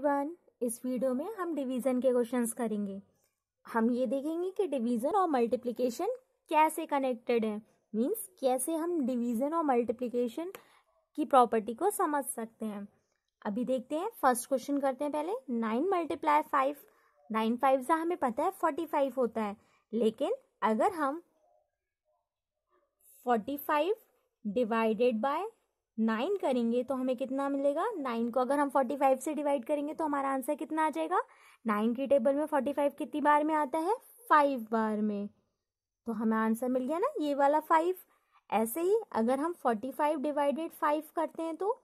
everyone इस video में हम डिवीजन के क्वेश्चंस करेंगे हम ये देखेंगे कि डिवीजन और मल्टीप्लिकेशन कैसे कनेक्टेड है मींस कैसे हम डिवीजन और मल्टीप्लिकेशन की प्रॉपर्टी को समझ सकते हैं अभी देखते हैं फर्स्ट क्वेश्चन करते हैं पहले nine multiply five nine five से हमें पता है फोर्टी फाइव होता है लेकिन अगर हम forty five divided by nine करेंगे तो हमें कितना मिलेगा नाइन को अगर हम फोर्टी फाइव से डिवाइड करेंगे तो हमारा आंसर कितना आ जाएगा नाइन की टेबल में फोर्टी फाइव कितनी बार में आता है फाइव बार में तो हमें आंसर मिल गया ना ये वाला फाइव ऐसे ही अगर हम फोर्टी फाइव डिवाइडेड फाइव करते हैं तो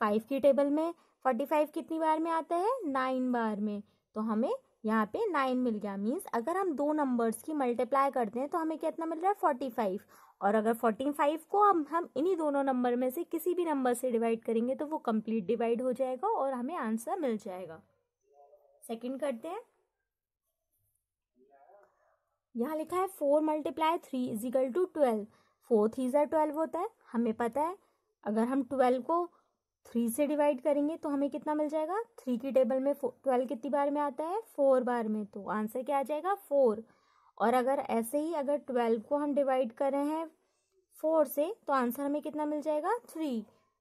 फाइव की टेबल में फोर्टी फाइव कितनी बार में आता है नाइन बार में तो हमें यहाँ पे नाइन मिल गया मीन्स अगर हम दो नंबर्स की मल्टीप्लाई करते हैं तो हमें कितना मिल रहा है फोर्टी फाइव और अगर फोर्टी फाइव को हम हम इन्हीं दोनों नंबर में से किसी भी नंबर से डिवाइड करेंगे तो वो कंप्लीट डिवाइड हो जाएगा और हमें आंसर मिल जाएगा सेकंड करते हैं यहाँ लिखा है four multiply three equal to twelve four three जर ट्वेल्व होता है हमें पता है अगर हम ट्वेल्व को थ्री से डिवाइड करेंगे तो हमें कितना मिल जाएगा थ्री की टेबल में ट्वेल्व कितनी बार में आता है फोर बार में तो आंसर क्या आ जाएगा फोर और अगर ऐसे ही अगर ट्वेल्व को हम डिवाइड कर रहे हैं फोर से तो आंसर हमें कितना मिल जाएगा थ्री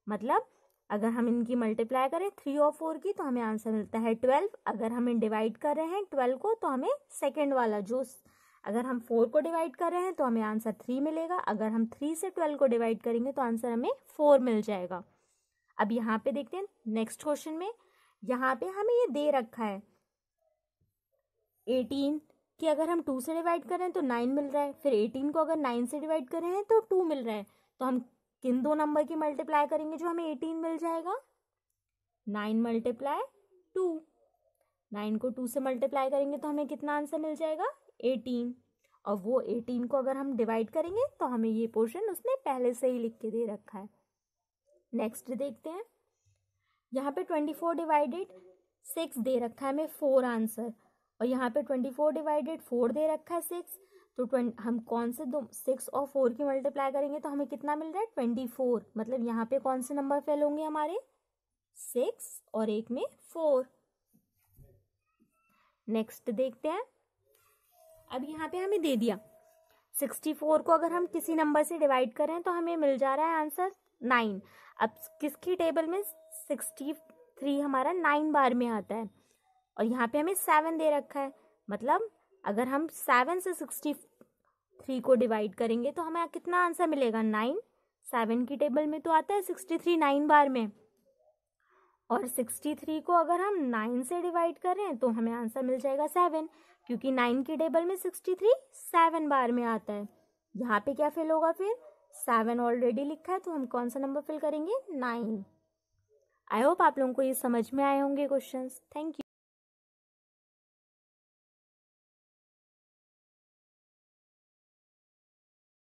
मतलब अगर हम इनकी मल्टीप्लाई करें थ्री और फोर की तो हमें आंसर मिलता है ट्वेल्व अगर हम इन डिवाइड कर रहे हैं ट्वेल्व को तो हमें सेकेंड वाला जो अगर हम फोर को डिवाइड कर रहे हैं तो हमें आंसर थ्री मिलेगा अगर हम थ्री से ट्वेल्व को डिवाइड करेंगे तो आंसर हमें फोर मिल जाएगा अब यहाँ पे देखते हैं नेक्स्ट क्वेश्चन में यहाँ पे हमें ये दे रखा है एटीन कि अगर हम टू से डिवाइड करें तो नाइन मिल रहा है फिर एटीन को अगर नाइन से डिवाइड कर रहे हैं तो टू मिल रहा है तो हम किन दो नंबर की मल्टीप्लाई करेंगे जो हमें एटीन मिल जाएगा नाइन मल्टीप्लाई टू नाइन को टू से मल्टीप्लाई करेंगे तो हमें कितना आंसर मिल जाएगा एटीन और वो एटीन को अगर हम डिवाइड करेंगे तो हमें ये पोर्शन उसने पहले से ही लिख के दे रखा है नेक्स्ट देखते हैं यहाँ पे ट्वेंटी फोर डिवाइडेड सिक्स दे रखा है हमें फोर आंसर और यहाँ पे ट्वेंटी फोर डिवाइडेड फोर दे रखा है सिक्स तो ट्वेंट हम कौन से दो सिक्स और फोर की मल्टीप्लाई करेंगे तो हमें कितना मिल रहा है ट्वेंटी फोर मतलब यहाँ पे कौन से नंबर फेल होंगे हमारे सिक्स और एक में फोर नेक्स्ट देखते हैं अब यहाँ पे हमें दे दिया सिक्सटी फोर को अगर हम किसी नंबर से डिवाइड करें तो हमें मिल जा रहा है आंसर नाइन अब किसकी टेबल में सिक्सटी थ्री हमारा नाइन बार में आता है और यहाँ पे हमें सेवन दे रखा है मतलब अगर हम सेवन से सिक्सटी थ्री को डिवाइड करेंगे तो हमें कितना आंसर मिलेगा नाइन सेवन की टेबल में तो आता है सिक्सटी थ्री नाइन बार में और सिक्सटी थ्री को अगर हम नाइन से डिवाइड करें तो हमें आंसर मिल जाएगा सेवन क्योंकि नाइन की टेबल में सिक्सटी थ्री सेवन बार में आता है यहाँ पे क्या फेल होगा फिर सेवन ऑलरेडी लिखा है तो हम कौन सा नंबर फिल करेंगे नाइन आई होप आप लोगों को ये समझ में आए होंगे क्वेश्चन थैंक यू